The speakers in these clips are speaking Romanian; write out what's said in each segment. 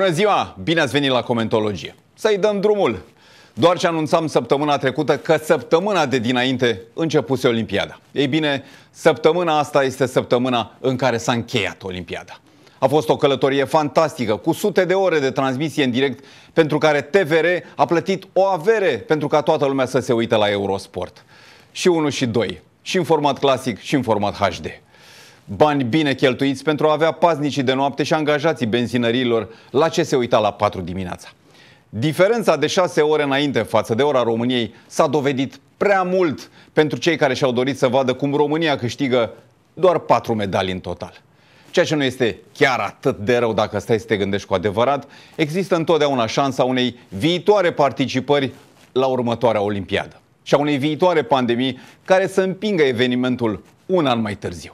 Bună ziua! Bine ați venit la Comentologie! Să-i dăm drumul! Doar ce anunțam săptămâna trecută că săptămâna de dinainte începuse Olimpiada. Ei bine, săptămâna asta este săptămâna în care s-a încheiat Olimpiada. A fost o călătorie fantastică, cu sute de ore de transmisie în direct, pentru care TVR a plătit o avere pentru ca toată lumea să se uite la Eurosport. Și 1 și 2. Și în format clasic, și în format HD. Bani bine cheltuiți pentru a avea paznicii de noapte și angajații benzinărilor la ce se uita la 4 dimineața. Diferența de 6 ore înainte față de ora României s-a dovedit prea mult pentru cei care și-au dorit să vadă cum România câștigă doar 4 medalii în total. Ceea ce nu este chiar atât de rău dacă stai să te gândești cu adevărat, există întotdeauna șansa unei viitoare participări la următoarea Olimpiadă și a unei viitoare pandemii care să împingă evenimentul un an mai târziu.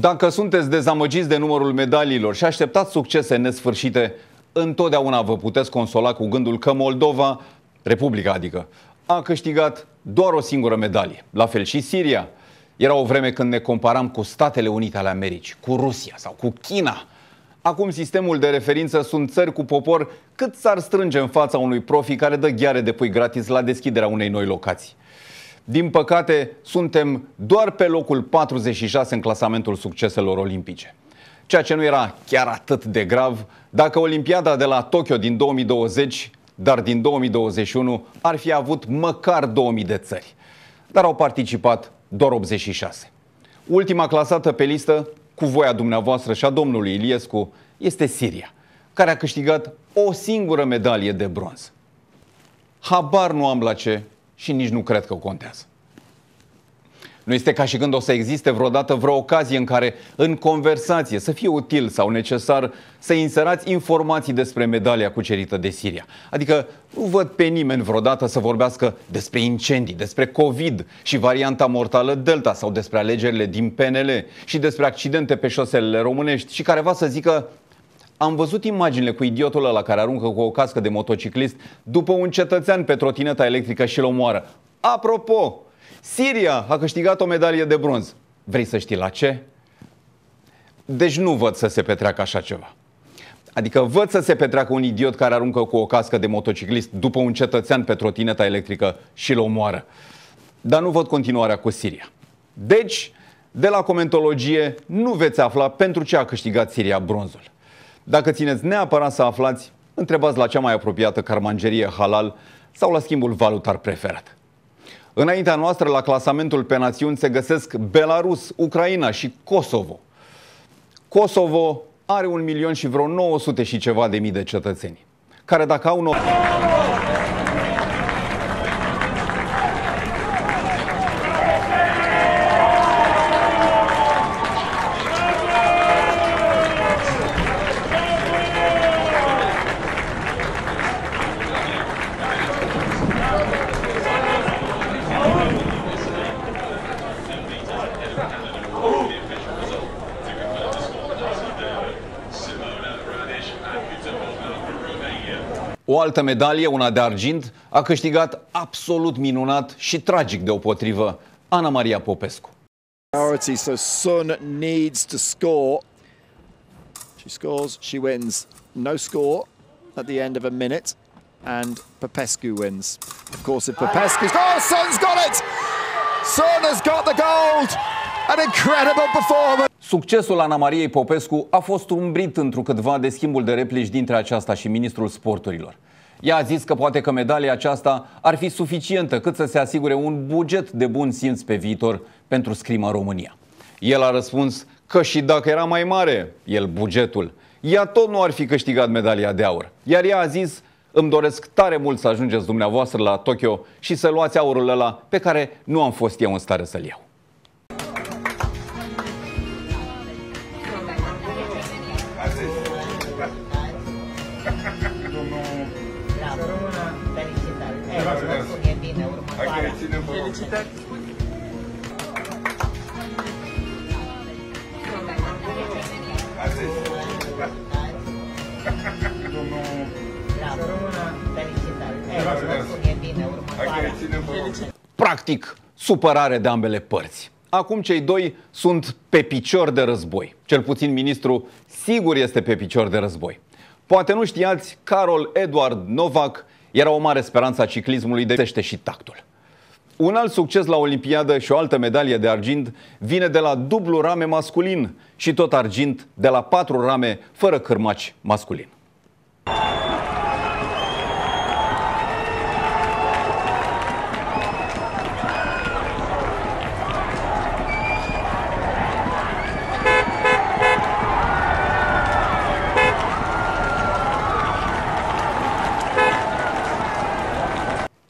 Dacă sunteți dezamăgiți de numărul medaliilor și așteptați succese nesfârșite, întotdeauna vă puteți consola cu gândul că Moldova, Republica adică, a câștigat doar o singură medalie. La fel și Siria. Era o vreme când ne comparam cu Statele Unite ale Americii, cu Rusia sau cu China. Acum sistemul de referință sunt țări cu popor cât s-ar strânge în fața unui profi care dă ghiare de pui gratis la deschiderea unei noi locații. Din păcate, suntem doar pe locul 46 în clasamentul succeselor olimpice. Ceea ce nu era chiar atât de grav dacă Olimpiada de la Tokyo din 2020, dar din 2021, ar fi avut măcar 2000 de țări. Dar au participat doar 86. Ultima clasată pe listă, cu voia dumneavoastră și a domnului Iliescu, este Siria, care a câștigat o singură medalie de bronz. Habar nu am la ce și nici nu cred că contează. Nu este ca și când o să existe vreodată vreo ocazie în care, în conversație, să fie util sau necesar să inserați informații despre medalia cucerită de Siria. Adică nu văd pe nimeni vreodată să vorbească despre incendii, despre COVID și varianta mortală Delta sau despre alegerile din PNL și despre accidente pe șoselele românești și careva să zică am văzut imaginile cu idiotul ăla care aruncă cu o cască de motociclist după un cetățean pe trotineta electrică și-l omoară. Apropo, Siria a câștigat o medalie de bronz. Vrei să știi la ce? Deci nu văd să se petreacă așa ceva. Adică văd să se petreacă un idiot care aruncă cu o cască de motociclist după un cetățean pe trotineta electrică și-l omoară. Dar nu văd continuarea cu Siria. Deci, de la comentologie nu veți afla pentru ce a câștigat Siria bronzul. Dacă țineți neapărat să aflați, întrebați la cea mai apropiată carmangerie halal sau la schimbul valutar preferat. Înaintea noastră, la clasamentul pe națiuni, se găsesc Belarus, Ucraina și Kosovo. Kosovo are un milion și vreo 900 și ceva de mii de cetățeni, care dacă au... No- altă medalie, una de argint, a câștigat absolut minunat și tragic deopotrivă Ana Maria Popescu. so Sun needs to score. She scores, she wins. No score at the end of a minute and Popescu wins. Of course, if Popescu... Oh, Sun's got it! Sun has got the gold! An incredible performance! Succesul Ana Mariei Popescu a fost umbrit întrucâtva de schimbul de replici dintre aceasta și ministrul sporturilor. Ea a zis că poate că medalia aceasta ar fi suficientă cât să se asigure un buget de bun simț pe viitor pentru scrima România. El a răspuns că și dacă era mai mare, el bugetul, ea tot nu ar fi câștigat medalia de aur. Iar ea a zis, îmi doresc tare mult să ajungeți dumneavoastră la Tokyo și să luați aurul ăla pe care nu am fost eu în stare să-l iau. Practic, supărare de ambele părți. Acum cei doi sunt pe picior de război. Cel puțin ministru sigur este pe picior de război. Poate nu știați, Carol Edward Novak era o mare speranță a ciclismului de tește și tactul. Un alt succes la Olimpiadă și o altă medalie de argint vine de la dublu rame masculin și tot argint de la patru rame fără cârmaci masculin.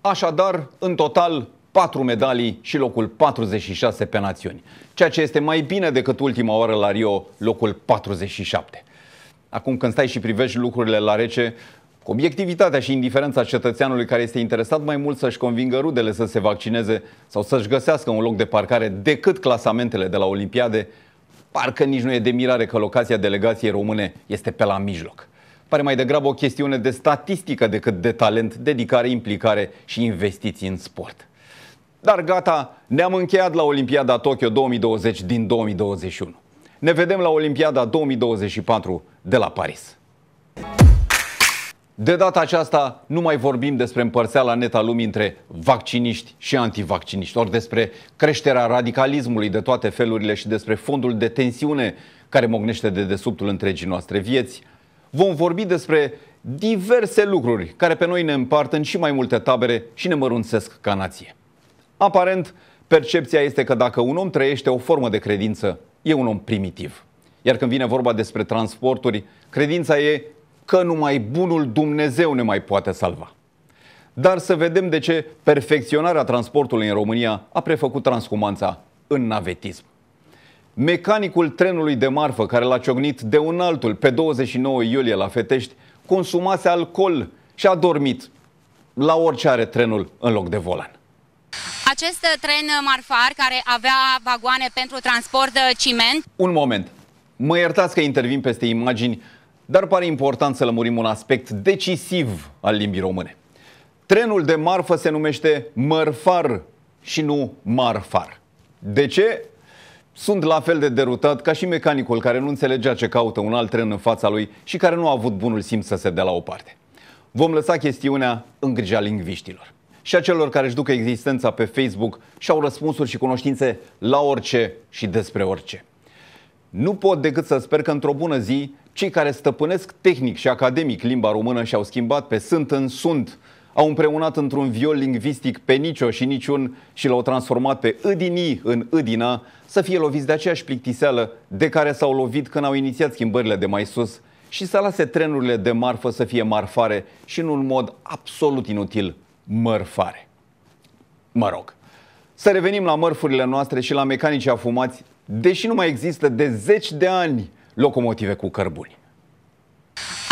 Așadar, în total, 4 medalii și locul 46 pe națiuni, ceea ce este mai bine decât ultima oară la Rio, locul 47. Acum când stai și privești lucrurile la rece, cu obiectivitatea și indiferența cetățeanului care este interesat mai mult să-și convingă rudele să se vaccineze sau să-și găsească un loc de parcare decât clasamentele de la Olimpiade, parcă nici nu e de mirare că locația delegației române este pe la mijloc pare mai degrabă o chestiune de statistică decât de talent, dedicare, implicare și investiții în sport. Dar gata, ne-am încheiat la Olimpiada Tokyo 2020 din 2021. Ne vedem la Olimpiada 2024 de la Paris. De data aceasta nu mai vorbim despre împărțeala neta lumii între vacciniști și antivacciniști, ori despre creșterea radicalismului de toate felurile și despre fondul de tensiune care mognește de desubtul întregii noastre vieți, vom vorbi despre diverse lucruri care pe noi ne împart în și mai multe tabere și ne mărunțesc ca nație. Aparent, percepția este că dacă un om trăiește o formă de credință, e un om primitiv. Iar când vine vorba despre transporturi, credința e că numai bunul Dumnezeu ne mai poate salva. Dar să vedem de ce perfecționarea transportului în România a prefăcut transhumanța în navetism. Mecanicul trenului de marfă care l-a ciocnit de un altul pe 29 iulie la Fetești consumase alcool și a dormit la orice are trenul în loc de volan. Acest tren marfar care avea vagoane pentru transport ciment... Un moment. Mă iertați că intervin peste imagini, dar pare important să lămurim un aspect decisiv al limbii române. Trenul de marfă se numește mărfar și nu marfar. De ce? Sunt la fel de derutat ca și mecanicul care nu înțelegea ce caută un alt tren în fața lui și care nu a avut bunul simț să se dea la o parte. Vom lăsa chestiunea în grija lingviștilor. Și a celor care își duc existența pe Facebook și-au răspunsuri și cunoștințe la orice și despre orice. Nu pot decât să sper că într-o bună zi, cei care stăpânesc tehnic și academic limba română și-au schimbat pe sunt în sunt au împreunat într-un viol lingvistic pe nicio și niciun și l-au transformat pe Îdinii în Îdina să fie loviți de aceeași plictiseală de care s-au lovit când au inițiat schimbările de mai sus și să lase trenurile de marfă să fie marfare și în un mod absolut inutil mărfare. Mă rog, să revenim la mărfurile noastre și la mecanicii afumați, deși nu mai există de zeci de ani locomotive cu cărbuni.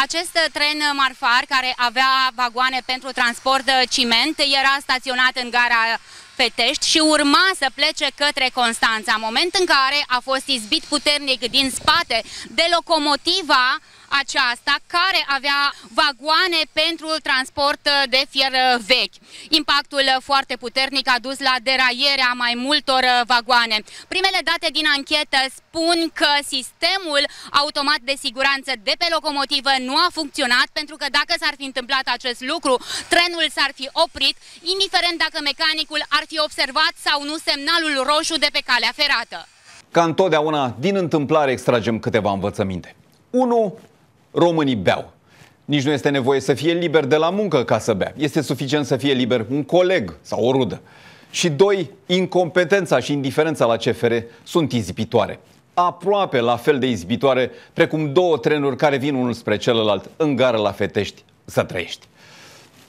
Acest tren marfar, care avea vagoane pentru transport ciment, era staționat în gara Fetești și urma să plece către Constanța, moment în care a fost izbit puternic din spate de locomotiva aceasta care avea vagoane pentru transport de fier vechi. Impactul foarte puternic a dus la deraierea mai multor vagoane. Primele date din anchetă spun că sistemul automat de siguranță de pe locomotivă nu nu a funcționat pentru că dacă s-ar fi întâmplat acest lucru, trenul s-ar fi oprit, indiferent dacă mecanicul ar fi observat sau nu semnalul roșu de pe calea ferată. Ca întotdeauna, din întâmplare extragem câteva învățăminte. 1. Românii beau. Nici nu este nevoie să fie liber de la muncă ca să bea. Este suficient să fie liber un coleg sau o rudă. Și doi, incompetența și indiferența la CFR sunt izipitoare aproape la fel de izbitoare precum două trenuri care vin unul spre celălalt în gară la Fetești să trăiești.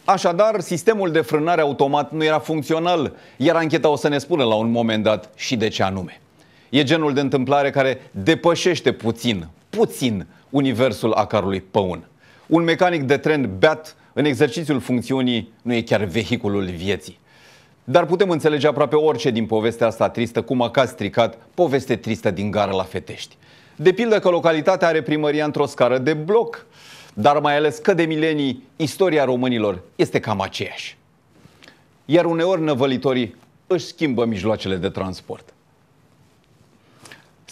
Așadar, sistemul de frânare automat nu era funcțional, iar ancheta o să ne spună la un moment dat și de ce anume. E genul de întâmplare care depășește puțin, puțin, universul acarului păun. Un mecanic de tren beat în exercițiul funcțiunii nu e chiar vehiculul vieții. Dar putem înțelege aproape orice din povestea asta tristă, cum a caz stricat poveste tristă din gara la Fetești. De pildă că localitatea are primăria într-o scară de bloc, dar mai ales că de milenii istoria românilor este cam aceeași. Iar uneori năvălitorii își schimbă mijloacele de transport.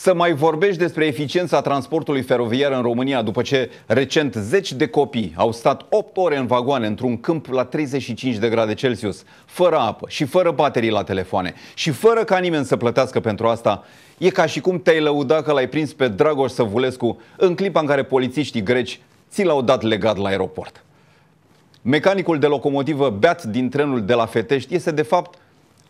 Să mai vorbești despre eficiența transportului feroviar în România după ce recent zeci de copii au stat 8 ore în vagoane într-un câmp la 35 de grade Celsius, fără apă și fără baterii la telefoane și fără ca nimeni să plătească pentru asta, e ca și cum te-ai lăuda că l-ai prins pe Dragoș Săvulescu în clipa în care polițiștii greci ți l-au dat legat la aeroport. Mecanicul de locomotivă beat din trenul de la Fetești este de fapt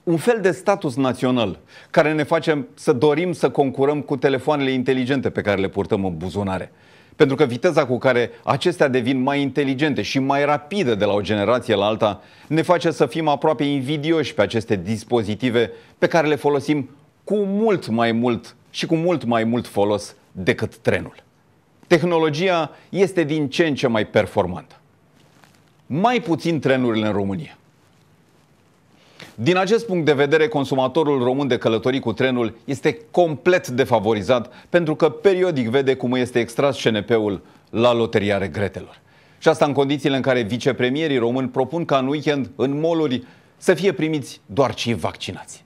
un fel de status național care ne facem să dorim să concurăm cu telefoanele inteligente pe care le purtăm în buzunare. Pentru că viteza cu care acestea devin mai inteligente și mai rapide de la o generație la alta ne face să fim aproape invidioși pe aceste dispozitive pe care le folosim cu mult mai mult și cu mult mai mult folos decât trenul. Tehnologia este din ce în ce mai performantă. Mai puțin trenurile în România. Din acest punct de vedere, consumatorul român de călătorii cu trenul este complet defavorizat pentru că periodic vede cum este extras CNP-ul la loteria regretelor. Și asta în condițiile în care vicepremierii români propun ca în weekend, în moluri, să fie primiți doar cei vaccinați.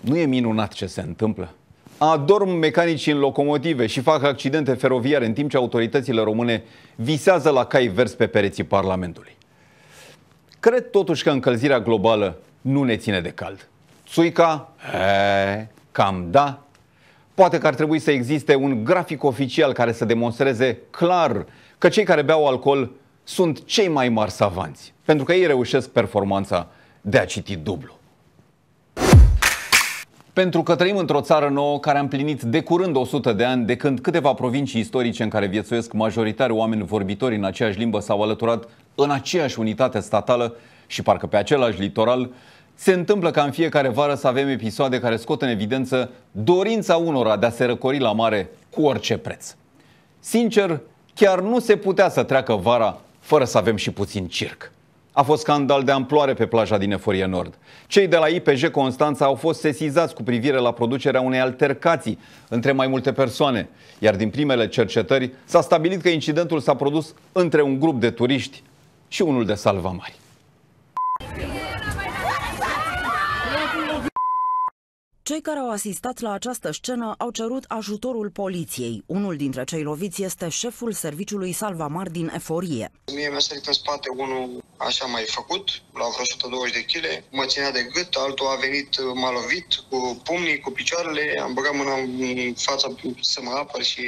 Nu e minunat ce se întâmplă? Adorm mecanicii în locomotive și fac accidente feroviare în timp ce autoritățile române visează la cai vers pe pereții Parlamentului. Cred totuși că încălzirea globală nu ne ține de cald. Țuica? E, cam da. Poate că ar trebui să existe un grafic oficial care să demonstreze clar că cei care beau alcool sunt cei mai mari savanți, pentru că ei reușesc performanța de a citi dublu. Pentru că trăim într-o țară nouă care a împlinit de curând 100 de ani, de când câteva provincii istorice în care viețuiesc majoritari oameni vorbitori în aceeași limbă s-au alăturat în aceeași unitate statală și parcă pe același litoral, se întâmplă ca în fiecare vară să avem episoade care scot în evidență dorința unora de a se răcori la mare cu orice preț. Sincer, chiar nu se putea să treacă vara fără să avem și puțin circ. A fost scandal de amploare pe plaja din Eforie Nord. Cei de la IPJ Constanța au fost sesizați cu privire la producerea unei altercații între mai multe persoane, iar din primele cercetări s-a stabilit că incidentul s-a produs între un grup de turiști și unul de salvamari. Cei care au asistat la această scenă au cerut ajutorul poliției. Unul dintre cei loviți este șeful serviciului Salvamar din Eforie. Mie mi-a sărit în spate unul așa mai făcut, la vreo 120 de kg, mă ținea de gât, altul a venit, m-a lovit cu pumnii, cu picioarele, am băgat mâna în fața să mă apăr și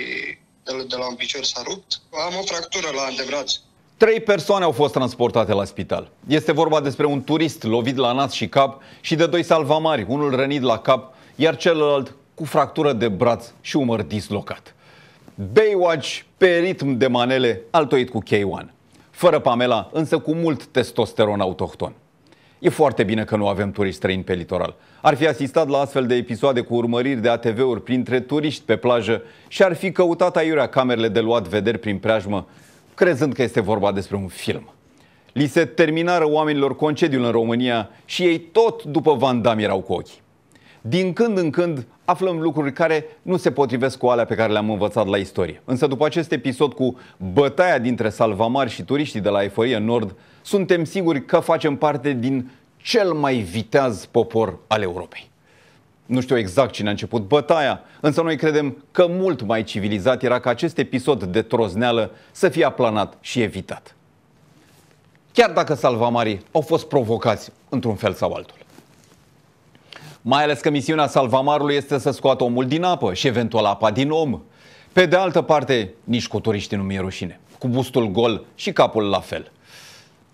de la, de la un picior s-a rupt. Am o fractură la antebraț. Trei persoane au fost transportate la spital. Este vorba despre un turist lovit la nas și cap și de doi salvamari, unul rănit la cap, iar celălalt cu fractură de braț și umăr dislocat. Baywatch pe ritm de manele altoit cu K1. Fără Pamela, însă cu mult testosteron autohton. E foarte bine că nu avem turiști străini pe litoral. Ar fi asistat la astfel de episoade cu urmăriri de ATV-uri printre turiști pe plajă și ar fi căutat aiurea camerele de luat vederi prin preajmă crezând că este vorba despre un film. Li se terminară oamenilor concediul în România și ei tot după Van Damme erau cu ochii. Din când în când aflăm lucruri care nu se potrivesc cu alea pe care le-am învățat la istorie. Însă după acest episod cu bătaia dintre salvamari și turiștii de la Eforie Nord, suntem siguri că facem parte din cel mai viteaz popor al Europei. Nu știu exact cine a început bătaia, însă noi credem că mult mai civilizat era ca acest episod de trozneală să fie aplanat și evitat. Chiar dacă salvamarii au fost provocați într-un fel sau altul. Mai ales că misiunea salvamarului este să scoată omul din apă și eventual apa din om. Pe de altă parte, nici cu turiștii nu mi-e rușine, cu bustul gol și capul la fel –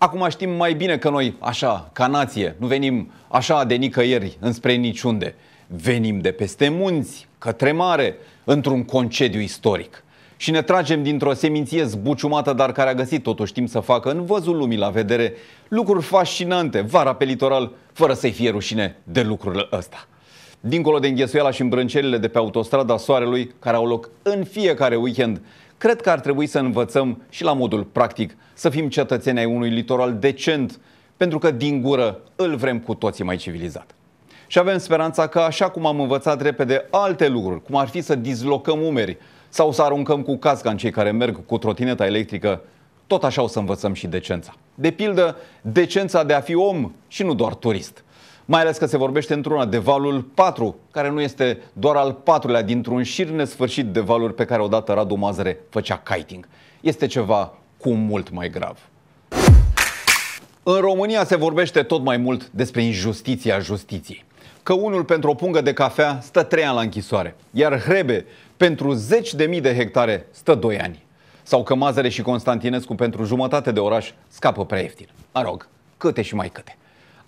Acum știm mai bine că noi, așa, ca nație, nu venim așa de nicăieri înspre niciunde. Venim de peste munți, către mare, într-un concediu istoric. Și ne tragem dintr-o seminție zbuciumată, dar care a găsit totuși timp să facă în văzul lumii la vedere lucruri fascinante, vara pe litoral, fără să-i fie rușine de lucrurile ăsta. Dincolo de înghesuiala și îmbrâncelele de pe autostrada Soarelui, care au loc în fiecare weekend, cred că ar trebui să învățăm și la modul practic să fim cetățeni ai unui litoral decent, pentru că din gură îl vrem cu toții mai civilizat. Și avem speranța că, așa cum am învățat repede alte lucruri, cum ar fi să dizlocăm umeri sau să aruncăm cu casca în cei care merg cu trotineta electrică, tot așa o să învățăm și decența. De pildă, decența de a fi om și nu doar turist. Mai ales că se vorbește într-una de valul 4, care nu este doar al patrulea dintr-un șir nesfârșit de valuri pe care odată Radu Mazăre făcea kiting. Este ceva cu mult mai grav. În România se vorbește tot mai mult despre injustiția justiției că unul pentru o pungă de cafea stă 3 ani la închisoare, iar Hrebe pentru zeci de mii de hectare stă 2 ani. Sau că Mazăre și Constantinescu pentru jumătate de oraș scapă prea ieftin. Mă rog, câte și mai câte.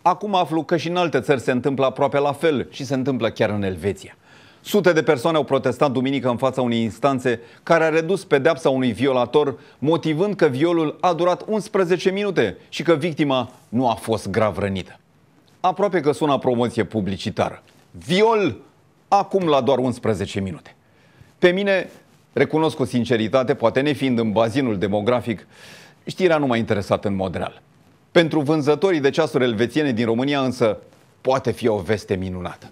Acum aflu că și în alte țări se întâmplă aproape la fel și se întâmplă chiar în Elveția. Sute de persoane au protestat duminică în fața unei instanțe care a redus pedepsa unui violator, motivând că violul a durat 11 minute și că victima nu a fost grav rănită. Aproape că sună promoție publicitară. Viol acum la doar 11 minute. Pe mine, recunosc cu sinceritate, poate ne fiind în bazinul demografic, știrea nu m-a interesat în mod real. Pentru vânzătorii de ceasuri elvețiene din România însă poate fi o veste minunată.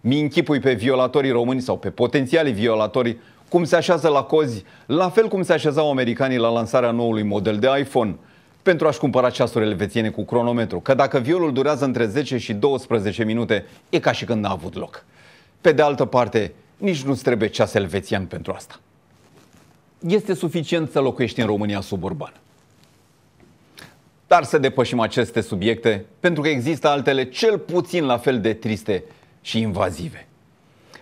Mi închipui pe violatorii români sau pe potențialii violatori cum se așează la cozi, la fel cum se așezau americanii la lansarea noului model de iPhone – pentru a-și cumpăra ceasuri elvețiene cu cronometru, că dacă violul durează între 10 și 12 minute, e ca și când n-a avut loc. Pe de altă parte, nici nu-ți trebuie ceas elvețian pentru asta. Este suficient să locuiești în România suburbană. Dar să depășim aceste subiecte, pentru că există altele cel puțin la fel de triste și invazive.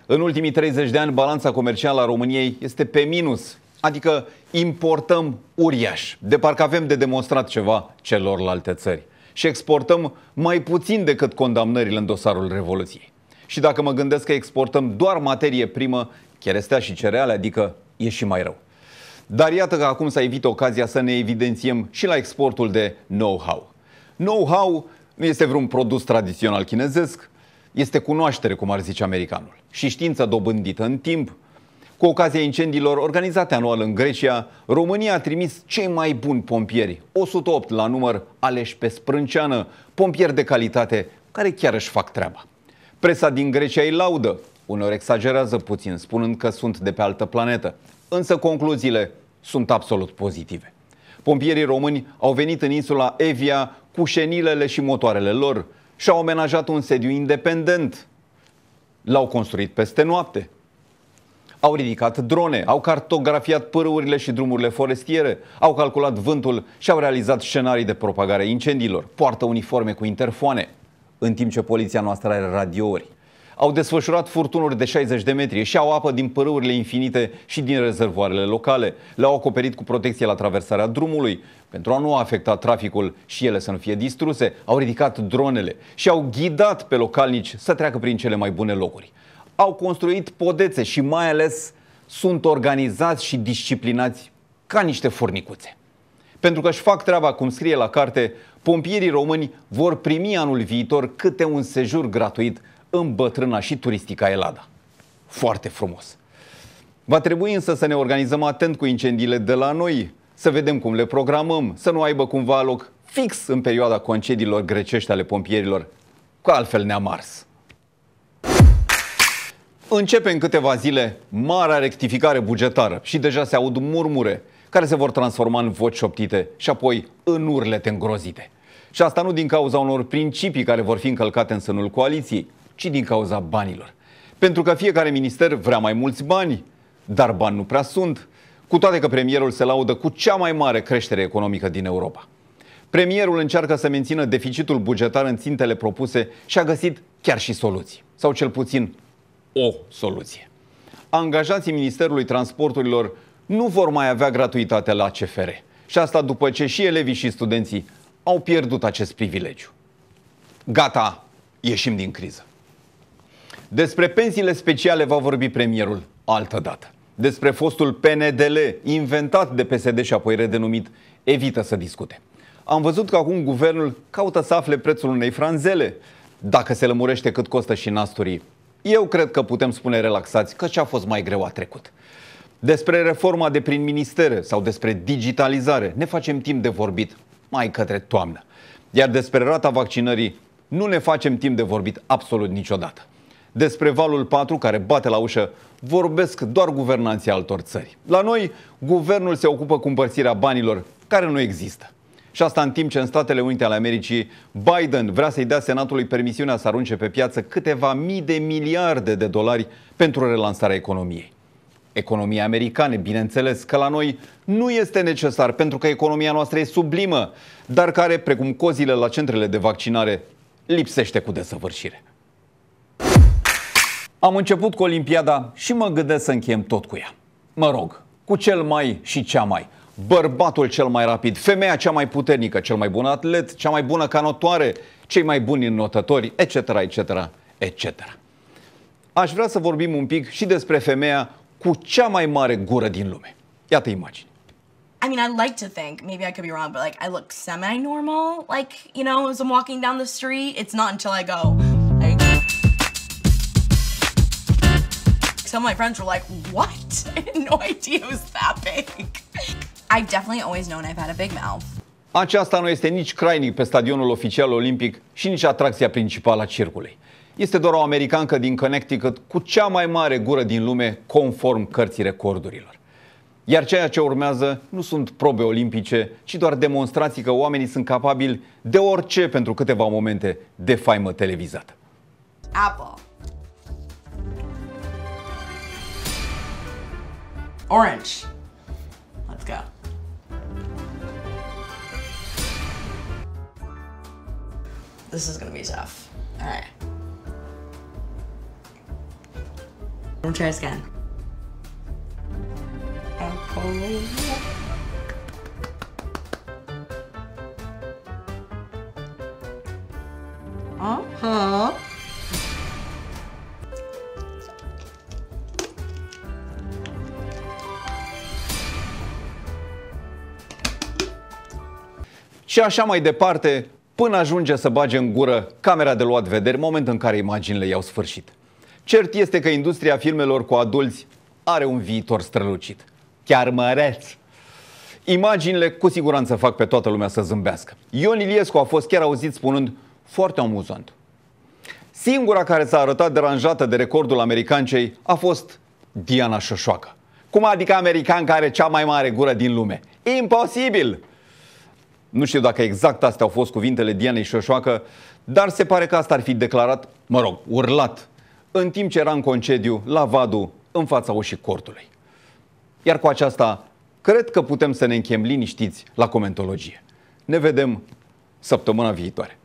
În ultimii 30 de ani, balanța comercială a României este pe minus, Adică importăm uriaș, de parcă avem de demonstrat ceva celorlalte țări și exportăm mai puțin decât condamnările în dosarul Revoluției. Și dacă mă gândesc că exportăm doar materie primă, cherestea și cereale, adică e și mai rău. Dar iată că acum s-a evit ocazia să ne evidențiem și la exportul de know-how. Know-how nu este vreun produs tradițional chinezesc, este cunoaștere, cum ar zice americanul, și știința dobândită în timp, cu ocazia incendiilor organizate anual în Grecia, România a trimis cei mai buni pompieri, 108 la număr aleși pe sprânceană, pompieri de calitate care chiar își fac treaba. Presa din Grecia îi laudă, uneori exagerează puțin, spunând că sunt de pe altă planetă, însă concluziile sunt absolut pozitive. Pompierii români au venit în insula Evia cu șenilele și motoarele lor și au amenajat un sediu independent. L-au construit peste noapte, au ridicat drone, au cartografiat pârâurile și drumurile forestiere, au calculat vântul și au realizat scenarii de propagare a incendiilor, poartă uniforme cu interfoane, în timp ce poliția noastră are radiouri. Au desfășurat furtunuri de 60 de metri și au apă din pârâurile infinite și din rezervoarele locale. Le-au acoperit cu protecție la traversarea drumului pentru a nu afecta traficul și ele să nu fie distruse. Au ridicat dronele și au ghidat pe localnici să treacă prin cele mai bune locuri au construit podețe și mai ales sunt organizați și disciplinați ca niște furnicuțe. Pentru că își fac treaba cum scrie la carte, pompierii români vor primi anul viitor câte un sejur gratuit în bătrâna și turistica Elada. Foarte frumos! Va trebui însă să ne organizăm atent cu incendiile de la noi, să vedem cum le programăm, să nu aibă cumva loc fix în perioada concediilor grecești ale pompierilor, cu altfel ne-am ars. Începe în câteva zile marea rectificare bugetară și deja se aud murmure care se vor transforma în voci șoptite și apoi în urlete îngrozite. Și asta nu din cauza unor principii care vor fi încălcate în sânul coaliției, ci din cauza banilor. Pentru că fiecare minister vrea mai mulți bani, dar bani nu prea sunt, cu toate că premierul se laudă cu cea mai mare creștere economică din Europa. Premierul încearcă să mențină deficitul bugetar în țintele propuse și a găsit chiar și soluții, sau cel puțin o soluție. Angajații Ministerului Transporturilor nu vor mai avea gratuitate la CFR. Și asta după ce și elevii și studenții au pierdut acest privilegiu. Gata, ieșim din criză. Despre pensiile speciale va vorbi premierul altă dată. Despre fostul PNDL, inventat de PSD și apoi redenumit, evită să discute. Am văzut că acum guvernul caută să afle prețul unei franzele, dacă se lămurește cât costă și nasturii eu cred că putem spune relaxați că ce a fost mai greu a trecut. Despre reforma de prin ministere sau despre digitalizare ne facem timp de vorbit mai către toamnă. Iar despre rata vaccinării nu ne facem timp de vorbit absolut niciodată. Despre valul 4 care bate la ușă vorbesc doar guvernanții altor țări. La noi, guvernul se ocupă cu împărțirea banilor care nu există. Și asta în timp ce în Statele Unite ale Americii Biden vrea să-i dea Senatului permisiunea să arunce pe piață câteva mii de miliarde de dolari pentru relansarea economiei. Economia americană, bineînțeles, că la noi nu este necesar pentru că economia noastră e sublimă, dar care, precum cozile la centrele de vaccinare, lipsește cu desăvârșire. Am început cu Olimpiada și mă gândesc să încheiem tot cu ea. Mă rog, cu cel mai și cea mai bărbatul cel mai rapid, femeia cea mai puternică, cel mai bun atlet, cea mai bună canotoare, cei mai buni înnotători, etc., etc., etc. Aș vrea să vorbim un pic și despre femeia cu cea mai mare gură din lume. Iată imagini. I mean, I like to think, maybe I could be wrong, but like I look semi-normal, like, you know, as I'm walking down the street. It's not until I go, like... Some of my friends were like, what? I had no idea it was that big. I've definitely always known I've had a big mouth. Aceasta nu este nici crainic pe stadionul oficial olimpic și nici atracția principală a circului. Este doar o americancă din Connecticut cu cea mai mare gură din lume conform cărții recordurilor. Iar ceea ce urmează nu sunt probe olimpice, ci doar demonstrații că oamenii sunt capabili de orice pentru câteva momente de faimă televizată. Apple. Orange. This is gonna be tough. All I'm gonna try this again. Uh-huh. Și așa mai departe, până ajunge să bage în gură camera de luat vederi, moment în care imaginile i-au sfârșit. Cert este că industria filmelor cu adulți are un viitor strălucit. Chiar măreț! Imaginile cu siguranță fac pe toată lumea să zâmbească. Ion Iliescu a fost chiar auzit spunând foarte amuzant. Singura care s-a arătat deranjată de recordul americancei a fost Diana Șoșoacă. Cum adică american care are cea mai mare gură din lume? Imposibil! Nu știu dacă exact astea au fost cuvintele Dianei Șoșoacă, dar se pare că asta ar fi declarat, mă rog, urlat, în timp ce era în concediu la Vadu, în fața ușii cortului. Iar cu aceasta, cred că putem să ne închem liniștiți la comentologie. Ne vedem săptămâna viitoare.